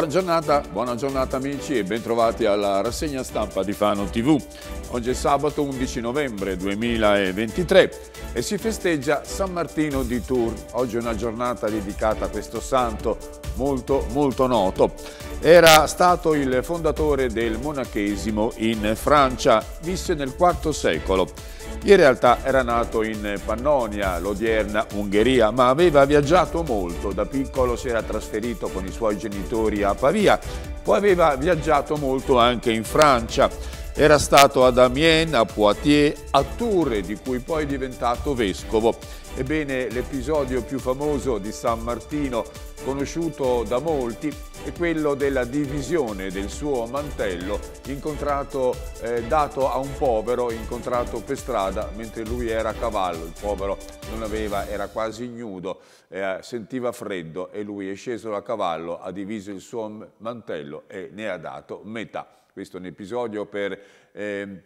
Buona giornata, buona giornata amici e bentrovati alla rassegna stampa di Fano TV. Oggi è sabato 11 novembre 2023 e si festeggia San Martino di Tours. Oggi è una giornata dedicata a questo santo molto molto noto. Era stato il fondatore del monachesimo in Francia, visse nel IV secolo. In realtà era nato in Pannonia, l'odierna Ungheria, ma aveva viaggiato molto. Da piccolo si era trasferito con i suoi genitori a Pavia, poi aveva viaggiato molto anche in Francia. Era stato ad Amiens, a Poitiers, a Tours, di cui poi è diventato vescovo. Ebbene, l'episodio più famoso di San Martino, conosciuto da molti, è quello della divisione del suo mantello eh, dato a un povero incontrato per strada mentre lui era a cavallo. Il povero non aveva, era quasi ignudo, eh, sentiva freddo e lui è sceso da cavallo, ha diviso il suo mantello e ne ha dato metà. Questo è un episodio per eh,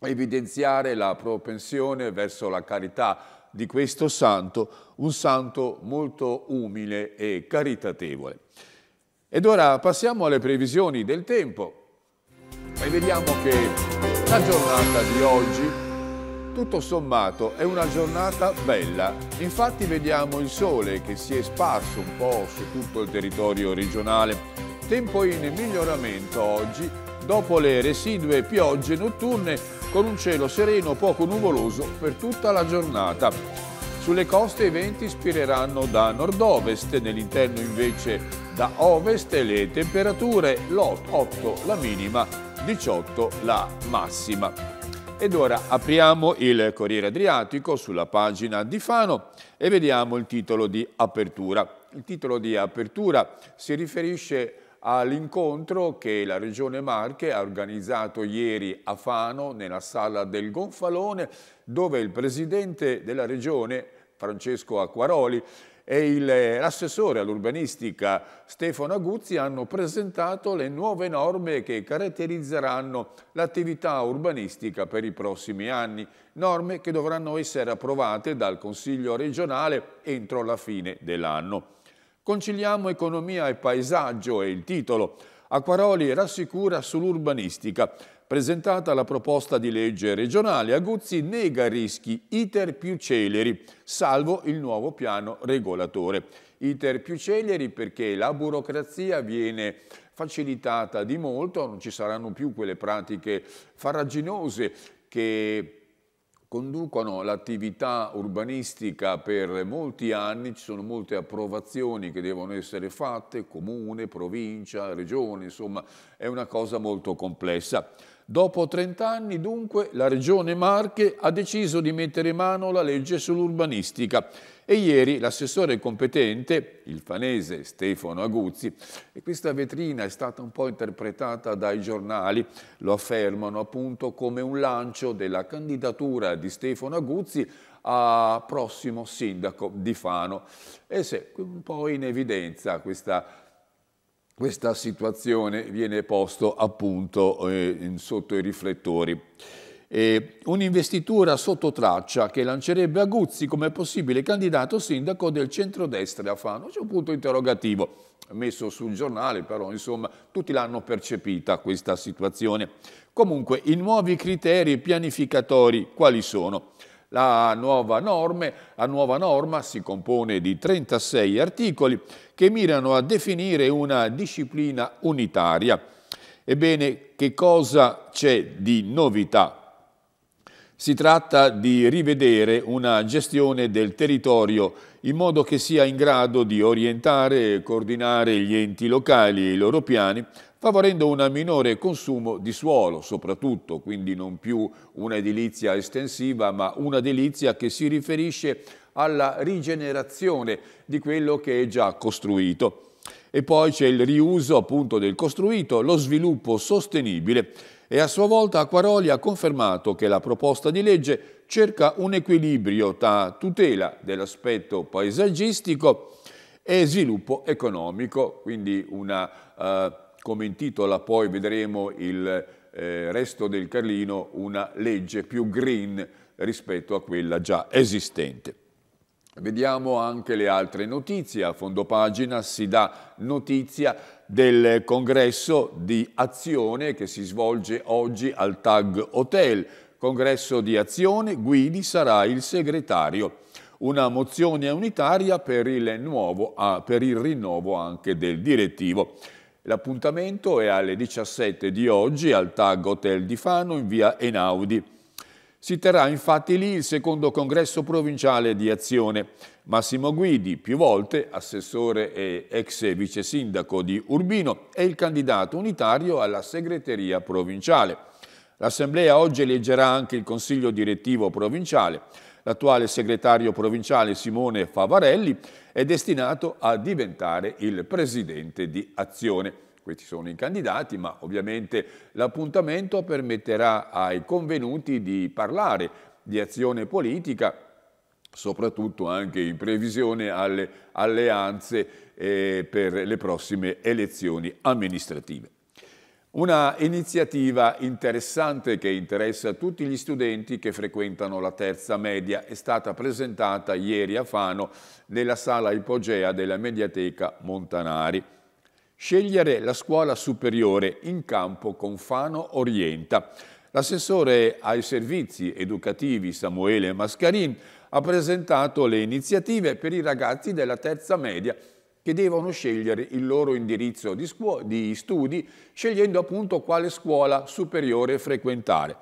evidenziare la propensione verso la carità di questo santo, un santo molto umile e caritatevole. Ed ora passiamo alle previsioni del tempo e vediamo che la giornata di oggi tutto sommato è una giornata bella, infatti vediamo il sole che si è sparso un po' su tutto il territorio regionale, tempo in miglioramento oggi dopo le residue piogge notturne con un cielo sereno poco nuvoloso per tutta la giornata. Sulle coste i venti spireranno da nord-ovest, nell'interno invece da ovest le temperature, l'8 la minima, 18 la massima. Ed ora apriamo il Corriere Adriatico sulla pagina di Fano e vediamo il titolo di apertura. Il titolo di apertura si riferisce a all'incontro che la Regione Marche ha organizzato ieri a Fano nella sala del Gonfalone dove il Presidente della Regione, Francesco Acquaroli, e eh, l'assessore all'urbanistica Stefano Aguzzi hanno presentato le nuove norme che caratterizzeranno l'attività urbanistica per i prossimi anni, norme che dovranno essere approvate dal Consiglio regionale entro la fine dell'anno. Conciliamo economia e paesaggio è il titolo. Acquaroli rassicura sull'urbanistica. Presentata la proposta di legge regionale, Aguzzi nega rischi iter più celeri, salvo il nuovo piano regolatore. Iter più celeri perché la burocrazia viene facilitata di molto, non ci saranno più quelle pratiche farraginose che conducono l'attività urbanistica per molti anni, ci sono molte approvazioni che devono essere fatte, comune, provincia, regione, insomma è una cosa molto complessa. Dopo 30 anni, dunque, la Regione Marche ha deciso di mettere mano la legge sull'urbanistica e ieri l'assessore competente, il fanese Stefano Aguzzi, e questa vetrina è stata un po' interpretata dai giornali, lo affermano appunto come un lancio della candidatura di Stefano Aguzzi a prossimo sindaco di Fano. E se un po' in evidenza questa questa situazione viene posto appunto eh, sotto i riflettori. Eh, un'investitura sotto traccia che lancerebbe Aguzzi come possibile candidato sindaco del centrodestra a Fano. C'è un punto interrogativo messo sul giornale, però insomma tutti l'hanno percepita questa situazione. Comunque i nuovi criteri pianificatori quali sono? La nuova, norme, la nuova, norma si compone di 36 articoli che mirano a definire una disciplina unitaria. Ebbene, che cosa c'è di novità? Si tratta di rivedere una gestione del territorio in modo che sia in grado di orientare e coordinare gli enti locali e i loro piani favorendo un minore consumo di suolo soprattutto, quindi non più un'edilizia estensiva ma un'edilizia che si riferisce alla rigenerazione di quello che è già costruito. E poi c'è il riuso appunto del costruito, lo sviluppo sostenibile e a sua volta Acquaroli ha confermato che la proposta di legge cerca un equilibrio tra tutela dell'aspetto paesaggistico e sviluppo economico, quindi una eh, come intitola poi, vedremo, il eh, resto del Carlino, una legge più green rispetto a quella già esistente. Vediamo anche le altre notizie. A fondo pagina si dà notizia del congresso di azione che si svolge oggi al TAG Hotel. Congresso di azione, Guidi sarà il segretario. Una mozione unitaria per il, nuovo, ah, per il rinnovo anche del direttivo. L'appuntamento è alle 17 di oggi al TAG Hotel di Fano in via Enaudi. Si terrà infatti lì il secondo congresso provinciale di azione. Massimo Guidi, più volte assessore e ex vice sindaco di Urbino, è il candidato unitario alla segreteria provinciale. L'Assemblea oggi eleggerà anche il Consiglio direttivo provinciale. L'attuale segretario provinciale Simone Favarelli è destinato a diventare il presidente di Azione. Questi sono i candidati, ma ovviamente l'appuntamento permetterà ai convenuti di parlare di azione politica soprattutto anche in previsione alle alleanze eh, per le prossime elezioni amministrative. Una iniziativa interessante che interessa tutti gli studenti che frequentano la terza media è stata presentata ieri a Fano nella sala ipogea della Mediateca Montanari. Scegliere la scuola superiore in campo con Fano Orienta. L'assessore ai servizi educativi Samuele Mascarin ha presentato le iniziative per i ragazzi della terza media che devono scegliere il loro indirizzo di, di studi, scegliendo appunto quale scuola superiore frequentare.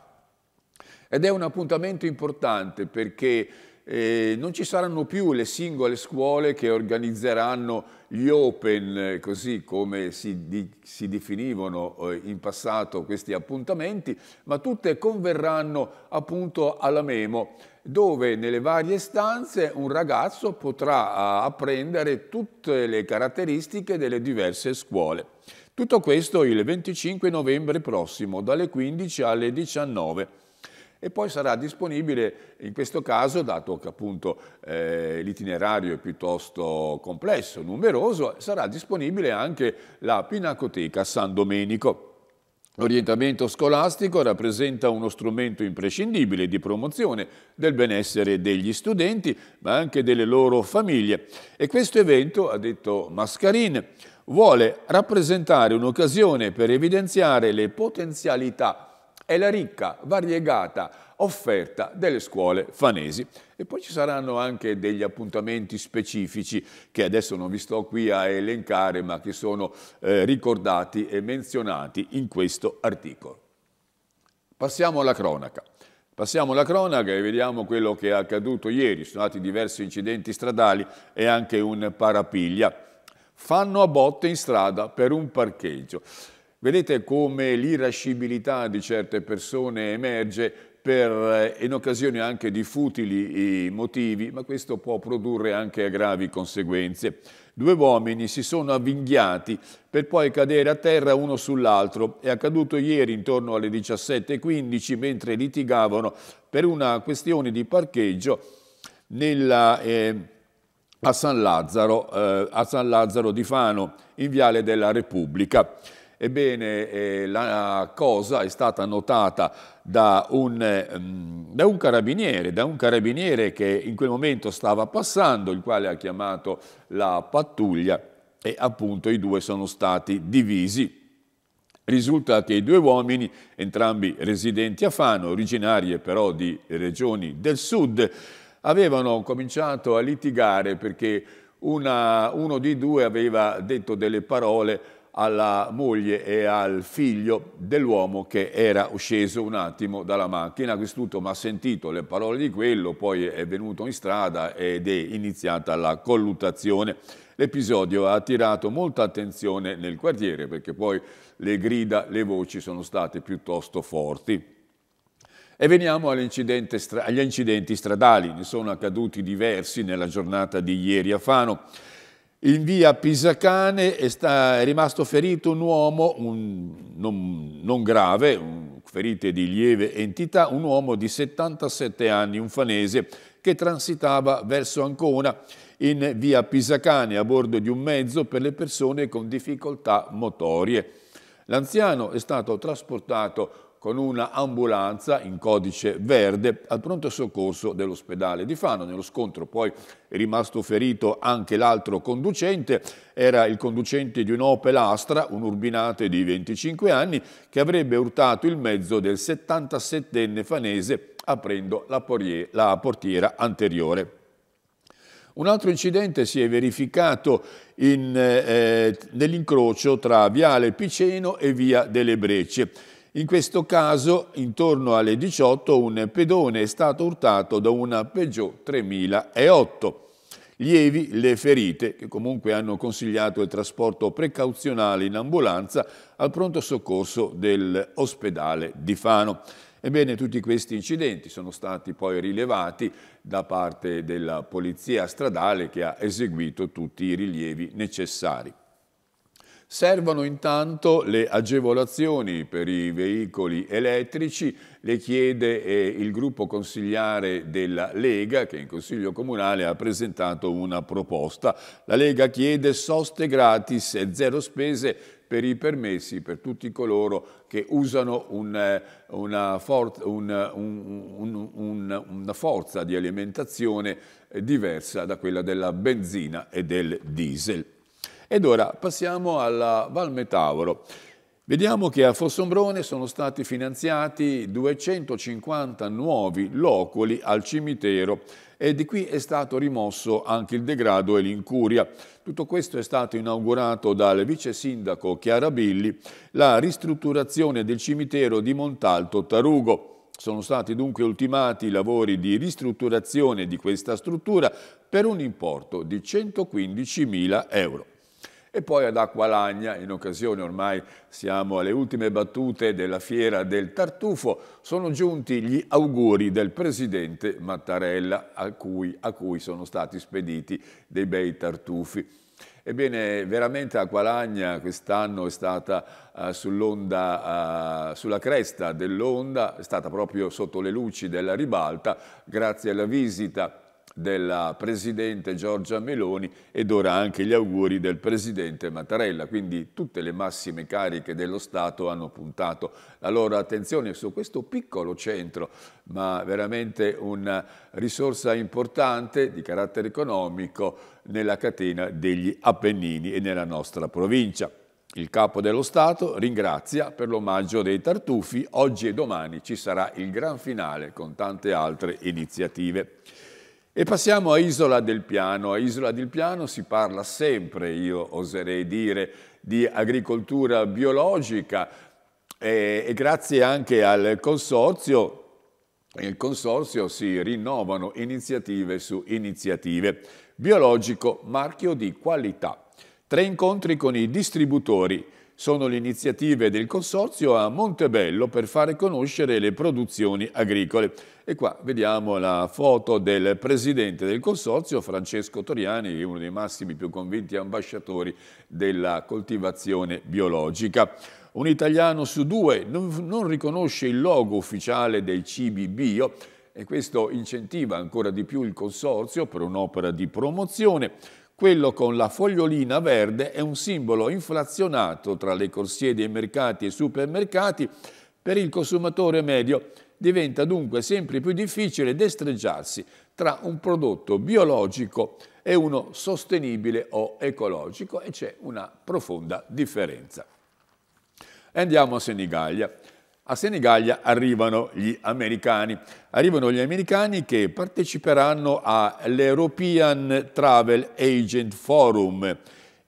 Ed è un appuntamento importante perché eh, non ci saranno più le singole scuole che organizzeranno gli open, eh, così come si, di, si definivano eh, in passato questi appuntamenti, ma tutte converranno appunto alla Memo dove nelle varie stanze un ragazzo potrà apprendere tutte le caratteristiche delle diverse scuole. Tutto questo il 25 novembre prossimo, dalle 15 alle 19 e poi sarà disponibile in questo caso, dato che appunto eh, l'itinerario è piuttosto complesso, numeroso, sarà disponibile anche la Pinacoteca San Domenico. L'orientamento scolastico rappresenta uno strumento imprescindibile di promozione del benessere degli studenti, ma anche delle loro famiglie. E questo evento, ha detto Mascarin, vuole rappresentare un'occasione per evidenziare le potenzialità e la ricca, variegata offerta delle scuole fanesi. E poi ci saranno anche degli appuntamenti specifici che adesso non vi sto qui a elencare ma che sono eh, ricordati e menzionati in questo articolo. Passiamo alla cronaca. Passiamo alla cronaca e vediamo quello che è accaduto ieri. Sono stati diversi incidenti stradali e anche un parapiglia. Fanno a botte in strada per un parcheggio. Vedete come l'irascibilità di certe persone emerge per, eh, in occasione anche di futili motivi, ma questo può produrre anche gravi conseguenze. Due uomini si sono avvinghiati per poi cadere a terra uno sull'altro. È accaduto ieri intorno alle 17.15 mentre litigavano per una questione di parcheggio nella, eh, a, San Lazzaro, eh, a San Lazzaro di Fano, in Viale della Repubblica. Ebbene, eh, la cosa è stata notata da un, ehm, da un, carabiniere, da un carabiniere che in quel momento stava passando, il quale ha chiamato la pattuglia e appunto i due sono stati divisi. Risulta che i due uomini, entrambi residenti a Fano, originarie però di regioni del sud, avevano cominciato a litigare perché una, uno di due aveva detto delle parole alla moglie e al figlio dell'uomo che era sceso un attimo dalla macchina. Quest'ultimo ha sentito le parole di quello, poi è venuto in strada ed è iniziata la colluttazione. L'episodio ha attirato molta attenzione nel quartiere perché poi le grida, le voci sono state piuttosto forti. E veniamo agli incidenti stradali, ne sono accaduti diversi nella giornata di ieri a Fano in via Pisacane è, sta, è rimasto ferito un uomo, un, non, non, grave, un, ferite di lieve entità, un uomo di 77 anni, un fanese, che transitava verso Ancona in via Pisacane a bordo di un mezzo per le persone con difficoltà motorie. L'anziano è stato trasportato con una ambulanza in codice verde al pronto soccorso dell'ospedale di Fano. Nello scontro poi è rimasto ferito anche l'altro conducente, era il conducente di un Opel Astra, un urbinate di 25 anni, che avrebbe urtato il mezzo del 77enne fanese aprendo la, portier la portiera anteriore. Un altro incidente si è verificato eh, nell'incrocio tra Viale Piceno e Via delle Brecce. In questo caso, intorno alle 18, un pedone è stato urtato da una Peugeot 3008. Lievi le ferite, che comunque hanno consigliato il trasporto precauzionale in ambulanza al pronto soccorso dell'ospedale di Fano. Ebbene, tutti questi incidenti sono stati poi rilevati da parte della polizia stradale che ha eseguito tutti i rilievi necessari. Servono intanto le agevolazioni per i veicoli elettrici, le chiede eh, il gruppo consigliare della Lega che in Consiglio Comunale ha presentato una proposta. La Lega chiede soste gratis e zero spese per i permessi per tutti coloro che usano un, eh, una, for un, un, una forza di alimentazione eh, diversa da quella della benzina e del diesel. Ed ora passiamo alla Val Metauro. Vediamo che a Fossombrone sono stati finanziati 250 nuovi loculi al cimitero e di qui è stato rimosso anche il degrado e l'incuria. Tutto questo è stato inaugurato dal vice sindaco Chiarabilli, la ristrutturazione del cimitero di Montalto Tarugo. Sono stati dunque ultimati i lavori di ristrutturazione di questa struttura per un importo di 115.000 euro e poi ad Acqualagna, in occasione ormai siamo alle ultime battute della fiera del tartufo, sono giunti gli auguri del presidente Mattarella a cui, a cui sono stati spediti dei bei tartufi. Ebbene, veramente Acqualagna quest'anno è stata uh, eh, sull uh, eh, sulla cresta dell'onda, è stata proprio sotto le luci della ribalta, grazie alla visita della Presidente Giorgia Meloni ed ora anche gli auguri del Presidente Mattarella, quindi tutte le massime cariche dello Stato hanno puntato la loro attenzione su questo piccolo centro, ma veramente una risorsa importante di carattere economico nella catena degli Appennini e nella nostra provincia. Il capo dello Stato ringrazia per l'omaggio dei tartufi, oggi e domani ci sarà il gran finale con tante altre iniziative. E passiamo a Isola del Piano. A Isola del Piano si parla sempre, io oserei dire, di agricoltura biologica e, e grazie anche al consorzio, il consorzio si rinnovano iniziative su iniziative. Biologico, marchio di qualità. Tre incontri con i distributori. Sono le iniziative del consorzio a Montebello per fare conoscere le produzioni agricole. E qua vediamo la foto del presidente del consorzio, Francesco Toriani, uno dei massimi più convinti ambasciatori della coltivazione biologica. Un italiano su due non, non riconosce il logo ufficiale dei cibi bio e questo incentiva ancora di più il consorzio per un'opera di promozione. Quello con la fogliolina verde è un simbolo inflazionato tra le corsie dei mercati e supermercati per il consumatore medio diventa dunque sempre più difficile destreggiarsi tra un prodotto biologico e uno sostenibile o ecologico e c'è una profonda differenza. Andiamo a Senigallia. A Senigallia arrivano gli americani, arrivano gli americani che parteciperanno all'European Travel Agent Forum,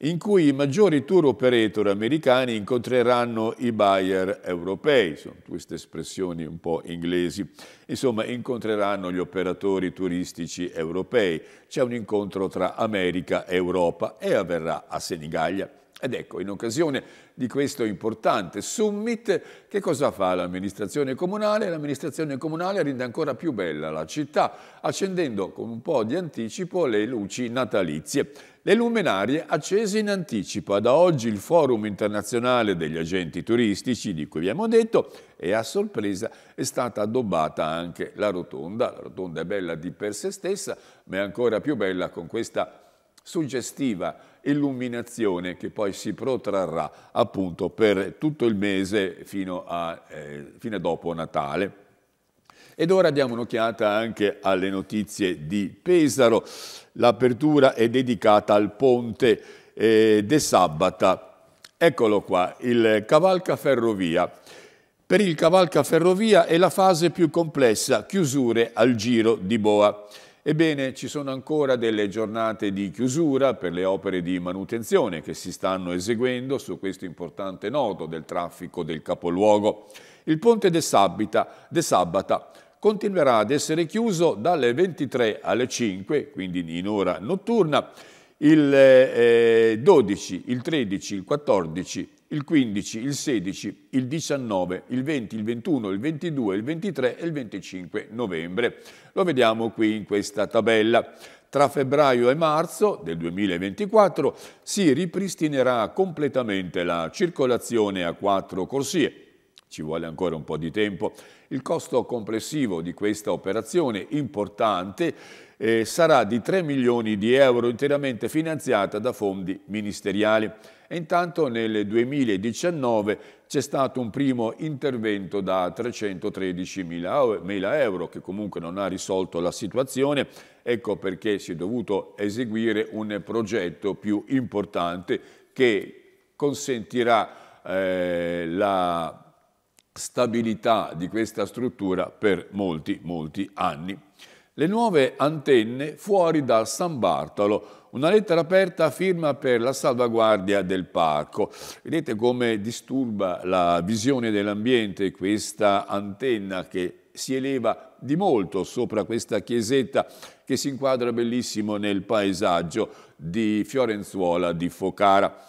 in cui i maggiori tour operator americani incontreranno i buyer europei, sono queste espressioni un po' inglesi, insomma incontreranno gli operatori turistici europei. C'è un incontro tra America e Europa e avverrà a Senigallia ed ecco, in occasione di questo importante summit, che cosa fa l'amministrazione comunale? L'amministrazione comunale rende ancora più bella la città, accendendo con un po' di anticipo le luci natalizie. Le luminarie accese in anticipo, da oggi il forum internazionale degli agenti turistici, di cui abbiamo detto, e a sorpresa è stata addobbata anche la rotonda. La rotonda è bella di per sé stessa, ma è ancora più bella con questa suggestiva illuminazione che poi si protrarrà appunto per tutto il mese fino a eh, fine dopo Natale. Ed ora diamo un'occhiata anche alle notizie di Pesaro. L'apertura è dedicata al ponte eh, de Sabata. Eccolo qua, il cavalcaferrovia. Per il cavalcaferrovia è la fase più complessa, chiusure al giro di boa. Ebbene, ci sono ancora delle giornate di chiusura per le opere di manutenzione che si stanno eseguendo su questo importante nodo del traffico del capoluogo. Il ponte De Sabita, De Sabata continuerà ad essere chiuso dalle 23 alle 5, quindi in ora notturna, il 12, eh, eh, il 13, il 14 il 15, il 16, il 19, il 20, il 21, il 22, il 23 e il 25 novembre. Lo vediamo qui in questa tabella. Tra febbraio e marzo del 2024 si ripristinerà completamente la circolazione a quattro corsie. Ci vuole ancora un po' di tempo il costo complessivo di questa operazione importante eh, sarà di 3 milioni di euro interamente finanziata da fondi ministeriali. E intanto nel 2019 c'è stato un primo intervento da 313 mila euro che comunque non ha risolto la situazione, ecco perché si è dovuto eseguire un progetto più importante che consentirà eh, la stabilità di questa struttura per molti, molti anni. Le nuove antenne fuori da San Bartolo, una lettera aperta firma per la salvaguardia del parco. Vedete come disturba la visione dell'ambiente questa antenna che si eleva di molto sopra questa chiesetta che si inquadra bellissimo nel paesaggio di Fiorenzuola di Focara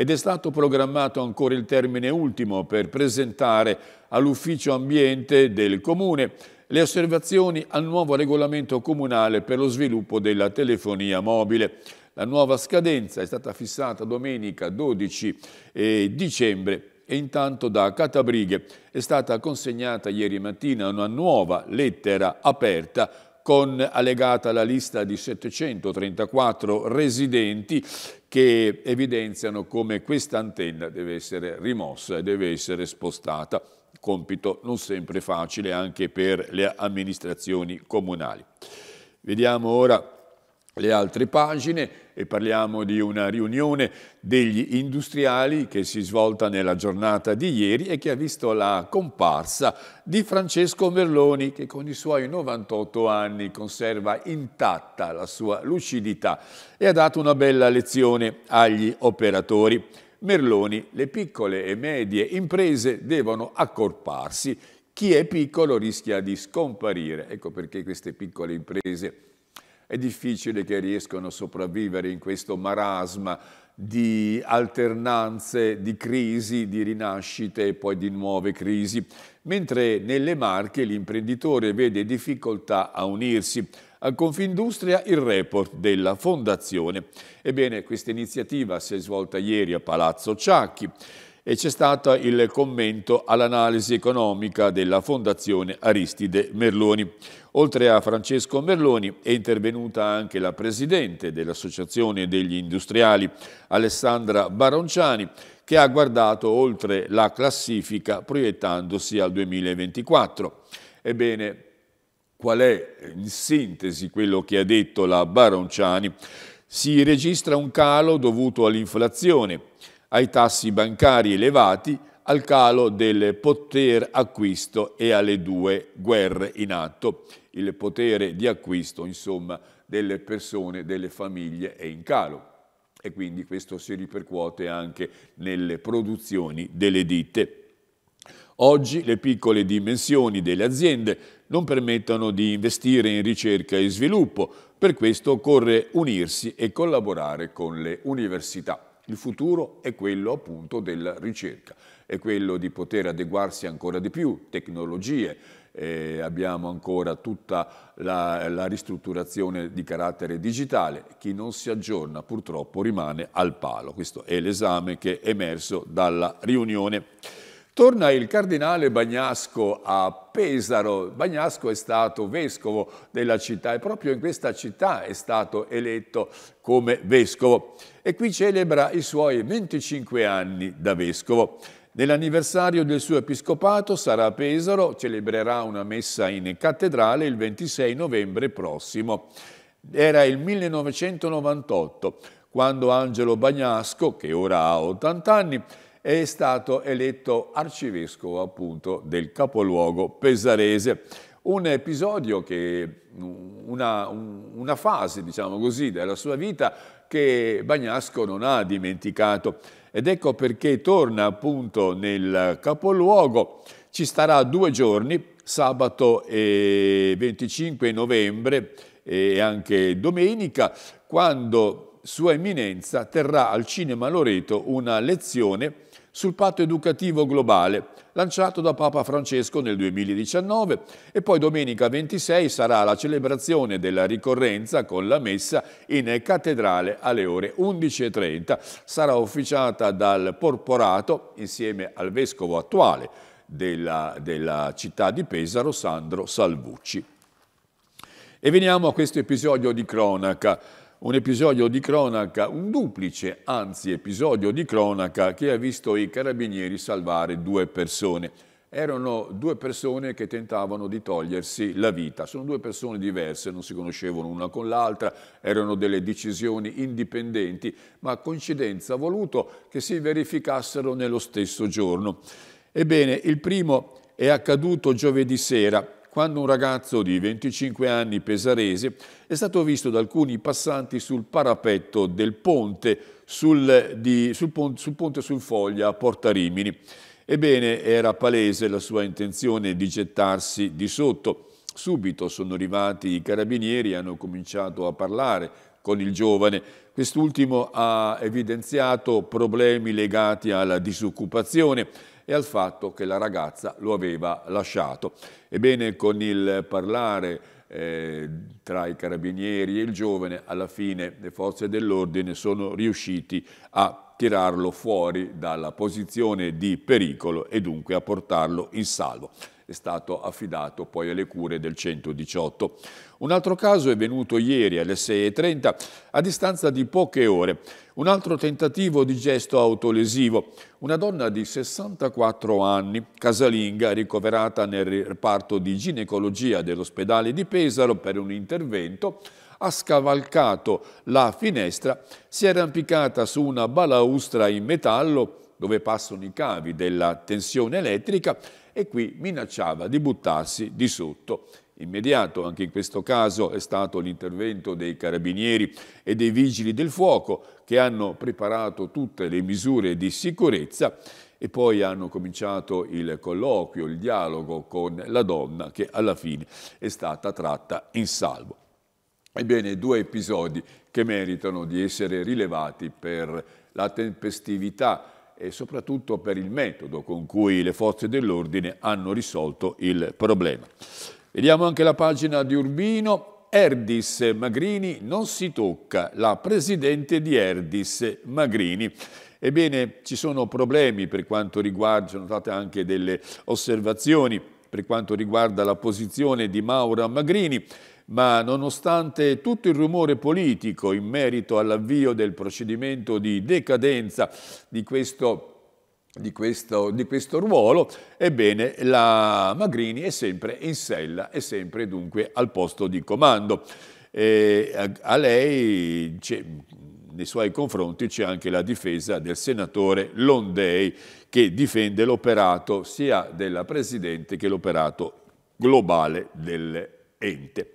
ed è stato programmato ancora il termine ultimo per presentare all'Ufficio Ambiente del Comune le osservazioni al nuovo regolamento comunale per lo sviluppo della telefonia mobile. La nuova scadenza è stata fissata domenica 12 eh, dicembre e intanto da Catabrighe è stata consegnata ieri mattina una nuova lettera aperta con allegata la lista di 734 residenti che evidenziano come questa antenna deve essere rimossa e deve essere spostata. Compito non sempre facile anche per le amministrazioni comunali. Vediamo ora le altre pagine e parliamo di una riunione degli industriali che si è svolta nella giornata di ieri e che ha visto la comparsa di Francesco Merloni che con i suoi 98 anni conserva intatta la sua lucidità e ha dato una bella lezione agli operatori. Merloni, le piccole e medie imprese devono accorparsi chi è piccolo rischia di scomparire. Ecco perché queste piccole imprese è difficile che riescano a sopravvivere in questo marasma di alternanze, di crisi, di rinascite e poi di nuove crisi, mentre nelle Marche l'imprenditore vede difficoltà a unirsi. A Confindustria il report della Fondazione. Ebbene, questa iniziativa si è svolta ieri a Palazzo Ciacchi e c'è stato il commento all'analisi economica della Fondazione Aristide Merloni. Oltre a Francesco Merloni è intervenuta anche la Presidente dell'Associazione degli Industriali, Alessandra Baronciani, che ha guardato oltre la classifica proiettandosi al 2024. Ebbene, qual è in sintesi quello che ha detto la Baronciani? Si registra un calo dovuto all'inflazione, ai tassi bancari elevati, al calo del poter acquisto e alle due guerre in atto. Il potere di acquisto, insomma, delle persone, delle famiglie è in calo e quindi questo si ripercuote anche nelle produzioni delle ditte. Oggi le piccole dimensioni delle aziende non permettono di investire in ricerca e sviluppo, per questo occorre unirsi e collaborare con le università. Il futuro è quello appunto della ricerca, è quello di poter adeguarsi ancora di più, tecnologie, eh, abbiamo ancora tutta la, la ristrutturazione di carattere digitale, chi non si aggiorna purtroppo rimane al palo. Questo è l'esame che è emerso dalla riunione. Torna il cardinale Bagnasco a Pesaro. Bagnasco è stato vescovo della città e proprio in questa città è stato eletto come vescovo e qui celebra i suoi 25 anni da vescovo. Nell'anniversario del suo episcopato sarà a Pesaro, celebrerà una messa in cattedrale il 26 novembre prossimo. Era il 1998 quando Angelo Bagnasco, che ora ha 80 anni, è stato eletto arcivescovo appunto del capoluogo pesarese. Un episodio che, una, una fase diciamo così della sua vita che Bagnasco non ha dimenticato ed ecco perché torna appunto nel capoluogo, ci starà due giorni, sabato e 25 novembre e anche domenica, quando Sua Eminenza terrà al Cinema Loreto una lezione sul patto educativo globale lanciato da Papa Francesco nel 2019 e poi domenica 26 sarà la celebrazione della ricorrenza con la messa in cattedrale alle ore 11.30. Sarà officiata dal Porporato insieme al Vescovo attuale della, della città di Pesaro, Sandro Salvucci. E veniamo a questo episodio di cronaca un episodio di cronaca, un duplice, anzi episodio di cronaca che ha visto i carabinieri salvare due persone. Erano due persone che tentavano di togliersi la vita. Sono due persone diverse, non si conoscevano una con l'altra, erano delle decisioni indipendenti, ma coincidenza ha voluto che si verificassero nello stesso giorno. Ebbene, il primo è accaduto giovedì sera quando un ragazzo di 25 anni pesarese è stato visto da alcuni passanti sul parapetto del ponte sul, di, sul, pon, sul ponte sul Foglia a Porta Rimini. Ebbene, era palese la sua intenzione di gettarsi di sotto. Subito sono arrivati i carabinieri e hanno cominciato a parlare con il giovane. Quest'ultimo ha evidenziato problemi legati alla disoccupazione e al fatto che la ragazza lo aveva lasciato. Ebbene, con il parlare eh, tra i carabinieri e il giovane, alla fine le forze dell'ordine sono riusciti a tirarlo fuori dalla posizione di pericolo e dunque a portarlo in salvo è stato affidato poi alle cure del 118. Un altro caso è venuto ieri alle 6.30 a distanza di poche ore. Un altro tentativo di gesto autolesivo. Una donna di 64 anni, casalinga, ricoverata nel reparto di ginecologia dell'ospedale di Pesaro per un intervento, ha scavalcato la finestra, si è arrampicata su una balaustra in metallo dove passano i cavi della tensione elettrica e qui minacciava di buttarsi di sotto. Immediato, anche in questo caso, è stato l'intervento dei carabinieri e dei vigili del fuoco che hanno preparato tutte le misure di sicurezza e poi hanno cominciato il colloquio, il dialogo con la donna che alla fine è stata tratta in salvo. Ebbene, due episodi che meritano di essere rilevati per la tempestività e soprattutto per il metodo con cui le forze dell'ordine hanno risolto il problema. Vediamo anche la pagina di Urbino. Erdis Magrini non si tocca, la presidente di Erdis Magrini. Ebbene, ci sono problemi per quanto riguarda, sono state anche delle osservazioni per quanto riguarda la posizione di Maura Magrini, ma nonostante tutto il rumore politico in merito all'avvio del procedimento di decadenza di questo di questo, di questo, ruolo, ebbene la Magrini è sempre in sella, è sempre dunque al posto di comando. E a, lei, nei suoi confronti, c'è anche la difesa del senatore Londei che difende l'operato sia della Presidente che l'operato globale delle ente.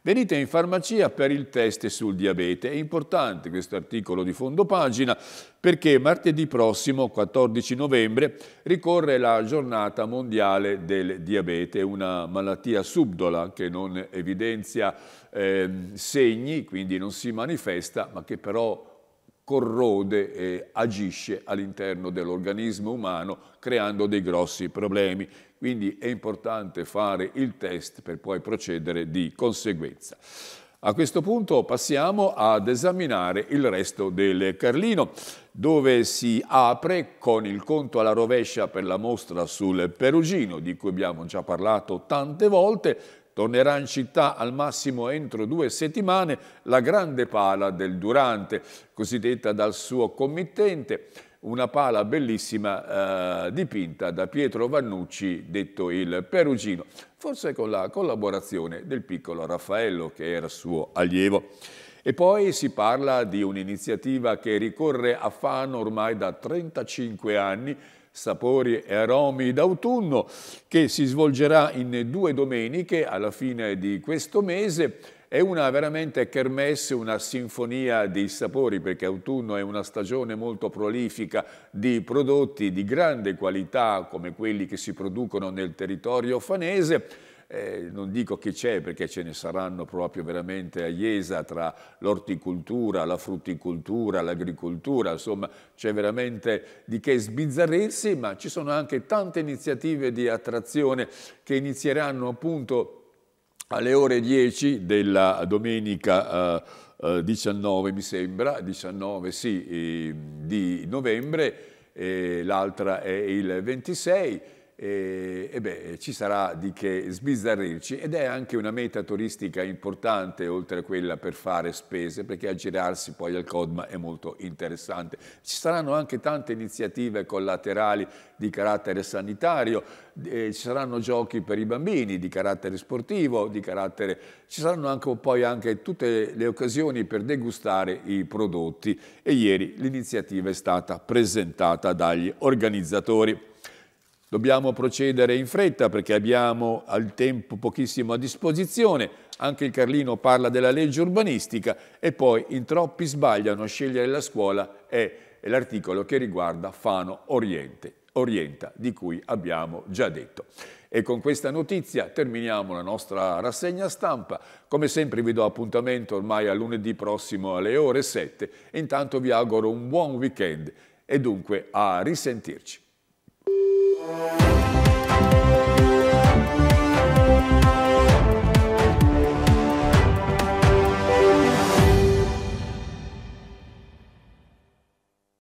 Venite in farmacia per il test sul diabete. È importante questo articolo di fondo pagina perché martedì prossimo, 14 novembre, ricorre la giornata mondiale del diabete, una malattia subdola che non evidenzia eh, segni, quindi non si manifesta, ma che però corrode e agisce all'interno dell'organismo umano creando dei grossi problemi. Quindi è importante fare il test per poi procedere di conseguenza. A questo punto passiamo ad esaminare il resto del Carlino, dove si apre con il conto alla rovescia per la mostra sul Perugino, di cui abbiamo già parlato tante volte, Tornerà in città al massimo entro due settimane la grande pala del Durante, cosiddetta dal suo committente una pala bellissima eh, dipinta da Pietro Vannucci, detto il Perugino, forse con la collaborazione del piccolo Raffaello, che era suo allievo. E poi si parla di un'iniziativa che ricorre a Fano ormai da 35 anni, sapori e aromi d'autunno, che si svolgerà in due domeniche alla fine di questo mese è una veramente kermesse, una sinfonia di sapori, perché autunno è una stagione molto prolifica di prodotti di grande qualità, come quelli che si producono nel territorio fanese, eh, non dico che c'è perché ce ne saranno proprio veramente a Iesa tra l'orticoltura, la frutticoltura, l'agricoltura, insomma c'è veramente di che sbizzarrirsi, ma ci sono anche tante iniziative di attrazione che inizieranno appunto alle ore 10 della domenica 19, eh, eh, mi sembra, 19 sì, eh, di novembre, l'altra è il 26 e, e beh, ci sarà di che sbizzarrirci ed è anche una meta turistica importante oltre a quella per fare spese perché aggirarsi poi al Codma è molto interessante. Ci saranno anche tante iniziative collaterali di carattere sanitario, eh, ci saranno giochi per i bambini di carattere sportivo, di carattere... ci saranno anche, poi anche tutte le occasioni per degustare i prodotti e ieri l'iniziativa è stata presentata dagli organizzatori. Dobbiamo procedere in fretta perché abbiamo al tempo pochissimo a disposizione, anche il Carlino parla della legge urbanistica e poi in troppi sbagliano a scegliere la scuola è l'articolo che riguarda Fano Oriente, Orienta, di cui abbiamo già detto. E con questa notizia terminiamo la nostra rassegna stampa. Come sempre vi do appuntamento ormai a lunedì prossimo alle ore 7. Intanto vi auguro un buon weekend e dunque a risentirci. Música